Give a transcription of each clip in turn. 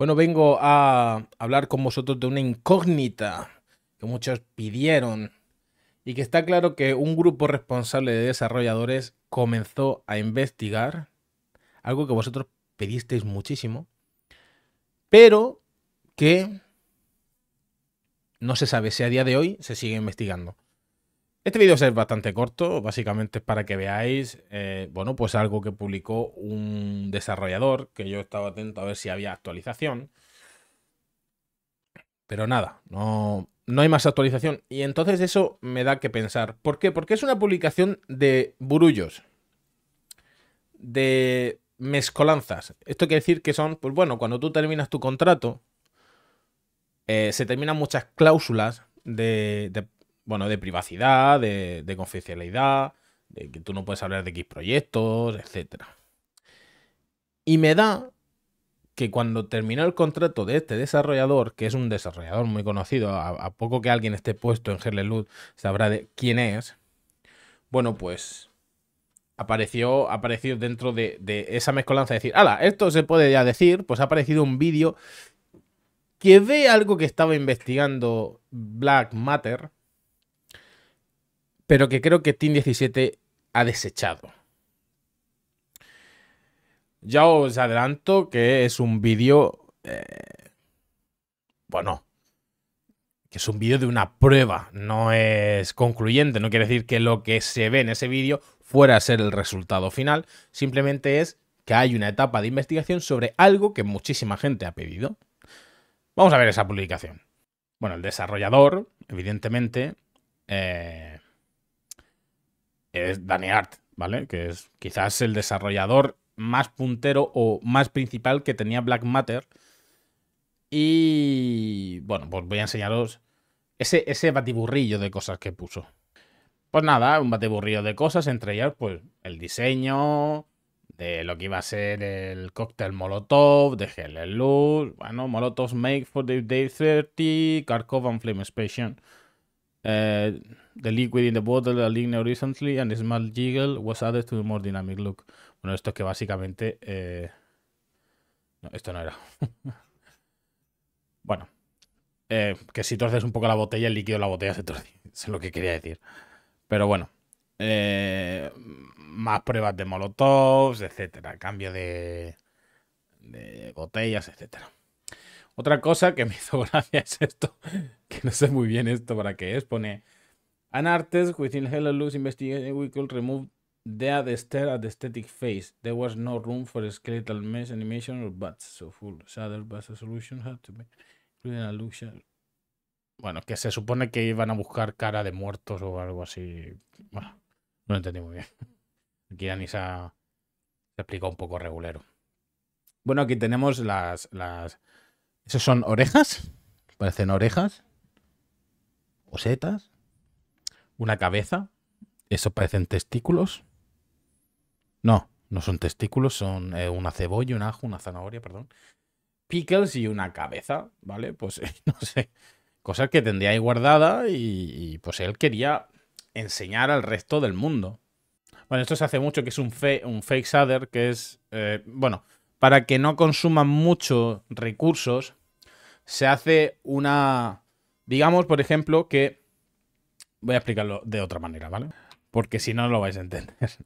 Bueno, vengo a hablar con vosotros de una incógnita que muchos pidieron y que está claro que un grupo responsable de desarrolladores comenzó a investigar algo que vosotros pedisteis muchísimo, pero que no se sabe si a día de hoy se sigue investigando. Este vídeo es bastante corto, básicamente es para que veáis, eh, bueno, pues algo que publicó un desarrollador, que yo estaba atento a ver si había actualización. Pero nada, no, no hay más actualización. Y entonces eso me da que pensar. ¿Por qué? Porque es una publicación de burullos, de mezcolanzas. Esto quiere decir que son, pues bueno, cuando tú terminas tu contrato, eh, se terminan muchas cláusulas de, de, bueno, de privacidad, de, confidencialidad, de que tú no puedes hablar de X proyectos, etc. Y me da que cuando terminó el contrato de este desarrollador, que es un desarrollador muy conocido, a, poco que alguien esté puesto en Herlelut sabrá de quién es, bueno, pues apareció, apareció dentro de, esa mezcolanza de decir, ala, esto se puede ya decir, pues ha aparecido un vídeo que ve algo que estaba investigando Black Matter, pero que creo que Team 17 ha desechado. Ya os adelanto que es un vídeo... Eh, bueno, que es un vídeo de una prueba, no es concluyente, no quiere decir que lo que se ve en ese vídeo fuera a ser el resultado final, simplemente es que hay una etapa de investigación sobre algo que muchísima gente ha pedido. Vamos a ver esa publicación. Bueno, el desarrollador, evidentemente, eh, es Danny Art, ¿vale? Que es quizás el desarrollador más puntero o más principal que tenía Black Matter. Y bueno, pues voy a enseñaros ese, ese batiburrillo de cosas que puso. Pues nada, un batiburrillo de cosas, entre ellas, pues el diseño de lo que iba a ser el cóctel Molotov, de en Luz, bueno, Molotov's Make for the Day 30, Kharkov Flame Station. El eh, the liquid in the bottle aligned recently and a small jiggle was added to a more dynamic look. Bueno, esto es que básicamente... Eh, no, esto no era. bueno. Eh, que si torces un poco la botella, el líquido de la botella se torce. es lo que quería decir. Pero bueno. Eh, más pruebas de molotovs, etcétera. Cambio de, de botellas, etcétera. Otra cosa que me hizo gracia es esto, que no sé muy bien esto para qué es, pone An artist within Hello Luz investigation we could remove dead stare at the aesthetic face. There was no room for skeletal mesh animation or so full shadow but a solution had to be included Bueno, que se supone que iban a buscar cara de muertos o algo así. Bueno, no lo entendí muy bien. Aquí Anisa se explicó un poco regulero. Bueno, aquí tenemos las, las ¿Esos son orejas? ¿Parecen orejas? ¿O setas? ¿Una cabeza? ¿Eso parecen testículos? No, no son testículos, son eh, una cebolla, un ajo, una zanahoria, perdón. Pickles y una cabeza, ¿vale? Pues no sé. Cosa que tendría ahí guardada y, pues él quería enseñar al resto del mundo. Bueno, esto se hace mucho, que es un, fe, un fake shader, que es, eh, bueno, para que no consuman muchos recursos, se hace una... Digamos, por ejemplo, que... Voy a explicarlo de otra manera, ¿vale? Porque si no, no lo vais a entender.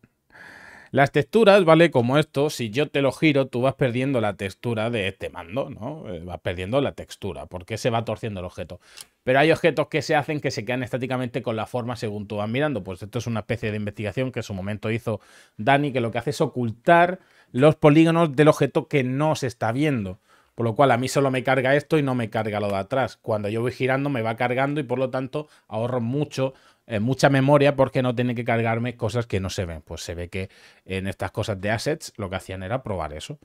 Las texturas, ¿vale? Como esto, si yo te lo giro, tú vas perdiendo la textura de este mando, ¿no? Eh, vas perdiendo la textura, porque se va torciendo el objeto. Pero hay objetos que se hacen que se quedan estáticamente con la forma según tú vas mirando. Pues esto es una especie de investigación que en su momento hizo Dani, que lo que hace es ocultar los polígonos del objeto que no se está viendo. Por lo cual a mí solo me carga esto y no me carga lo de atrás. Cuando yo voy girando me va cargando y por lo tanto ahorro mucho, eh, mucha memoria porque no tiene que cargarme cosas que no se ven. Pues se ve que en estas cosas de assets lo que hacían era probar eso.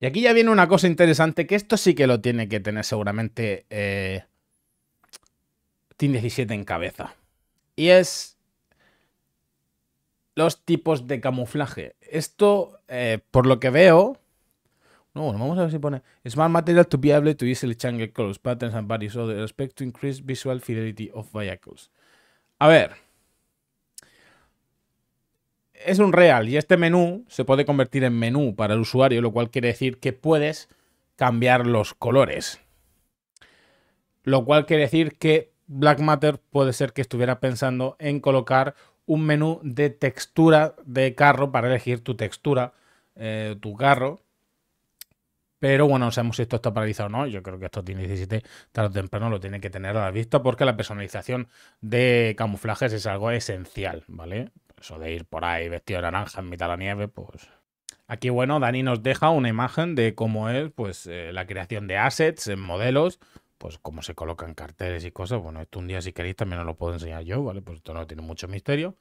Y aquí ya viene una cosa interesante que esto sí que lo tiene que tener seguramente eh, Team 17 en cabeza. Y es los tipos de camuflaje. Esto, eh, por lo que veo, no, bueno, vamos a ver si pone Smart Material to be able to easily change colors, patterns and various other respect to increase visual fidelity of vehicles. A ver. Es un real y este menú se puede convertir en menú para el usuario, lo cual quiere decir que puedes cambiar los colores. Lo cual quiere decir que Black Matter puede ser que estuviera pensando en colocar un menú de textura de carro para elegir tu textura, eh, tu carro pero bueno, sabemos si esto está paralizado o no. Yo creo que esto tiene 17, tarde o temprano lo tiene que tener a la vista porque la personalización de camuflajes es algo esencial, ¿vale? Eso de ir por ahí vestido de naranja en mitad de la nieve, pues Aquí, bueno, Dani nos deja una imagen de cómo es pues, eh, la creación de assets en modelos, pues cómo se colocan carteles y cosas. Bueno, esto un día si queréis también os lo puedo enseñar yo, ¿vale? Pues esto no tiene mucho misterio.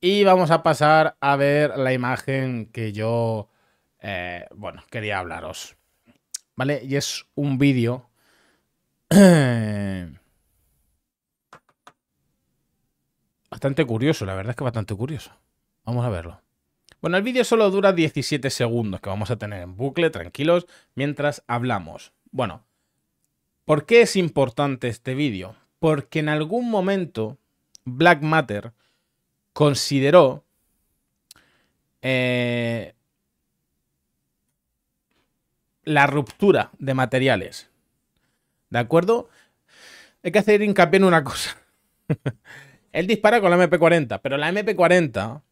Y vamos a pasar a ver la imagen que yo eh, bueno, quería hablaros. ¿Vale? Y es un vídeo... bastante curioso, la verdad es que bastante curioso. Vamos a verlo. Bueno, el vídeo solo dura 17 segundos que vamos a tener en bucle, tranquilos, mientras hablamos. Bueno, ¿por qué es importante este vídeo? Porque en algún momento Black Matter consideró eh, la ruptura de materiales. ¿De acuerdo? Hay que hacer hincapié en una cosa. Él dispara con la MP40, pero la MP40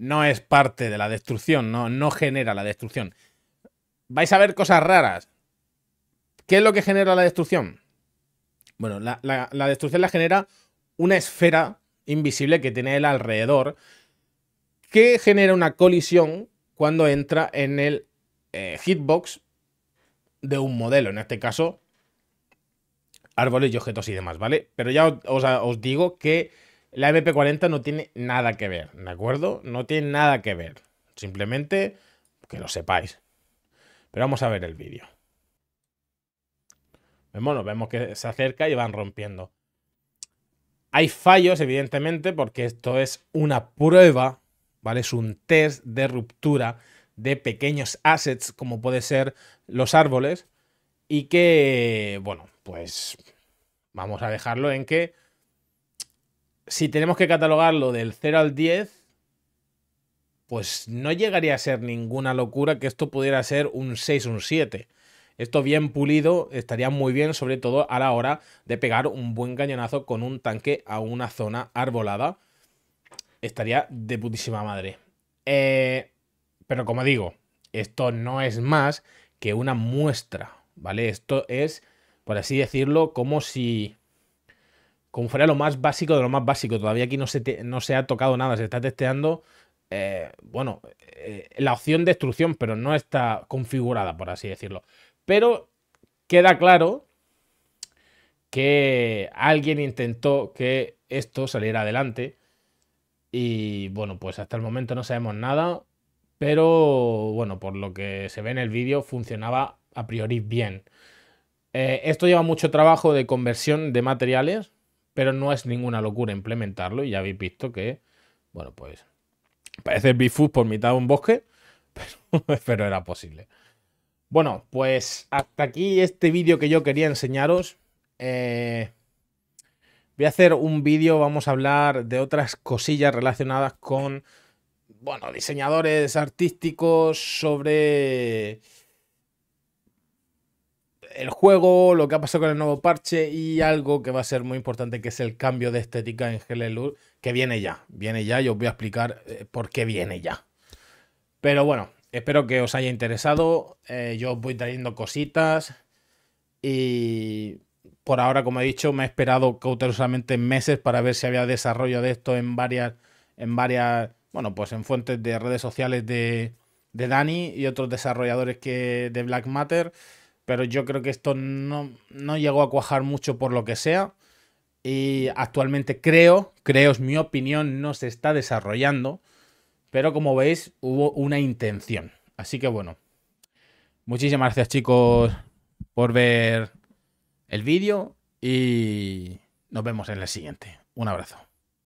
no es parte de la destrucción, no, no genera la destrucción. Vais a ver cosas raras. ¿Qué es lo que genera la destrucción? Bueno, la, la destrucción la genera una esfera invisible que tiene él alrededor que genera una colisión cuando entra en el eh, hitbox de un modelo, en este caso árboles y objetos y demás, ¿vale? Pero ya os, digo que la MP40 no tiene nada que ver, ¿de acuerdo? No tiene nada que ver, simplemente que lo sepáis. Pero vamos a ver el vídeo. Pues vemos que se acerca y van rompiendo. Hay fallos, evidentemente, porque esto es una prueba, ¿vale? Es un test de ruptura de pequeños assets como puede ser los árboles y que, bueno, pues vamos a dejarlo en que si tenemos que catalogarlo del 0 al 10, pues no llegaría a ser ninguna locura que esto pudiera ser un 6, un 7. Esto bien pulido estaría muy bien, sobre todo a la hora de pegar un buen cañonazo con un tanque a una zona arbolada. Estaría de putísima madre. Eh, pero como digo, esto no es más que una muestra, ¿vale? Esto es, por así decirlo, como si... Como fuera lo más básico de lo más básico. Todavía aquí no se, no se ha tocado nada. Se está testeando, eh, bueno, eh, la opción de destrucción, pero no está configurada, por así decirlo. Pero queda claro que alguien intentó que esto saliera adelante. Y bueno, pues hasta el momento no sabemos nada pero bueno, por lo que se ve en el vídeo, funcionaba a priori bien. Eh, esto lleva mucho trabajo de conversión de materiales, pero no es ninguna locura implementarlo y ya habéis visto que, bueno, pues parece bifus por mitad de un bosque, pero, era posible. Bueno, pues hasta aquí este vídeo que yo quería enseñaros. Eh, voy a hacer un vídeo, vamos a hablar de otras cosillas relacionadas con bueno, diseñadores artísticos sobre el juego, lo que ha pasado con el nuevo parche y algo que va a ser muy importante, que es el cambio de estética en GLLUR, que viene ya, viene ya y os voy a explicar eh, por qué viene ya. Pero bueno, espero que os haya interesado, eh, yo os voy trayendo cositas y por ahora, como he dicho, me he esperado cautelosamente meses para ver si había desarrollo de esto en varias, en varias bueno, pues en fuentes de redes sociales de, de Dani y otros desarrolladores que de Black Matter, pero yo creo que esto no, no llegó a cuajar mucho por lo que sea. Y actualmente creo, creo, es mi opinión, no se está desarrollando. Pero como veis, hubo una intención. Así que bueno. Muchísimas gracias, chicos, por ver el vídeo. Y nos vemos en el siguiente. Un abrazo.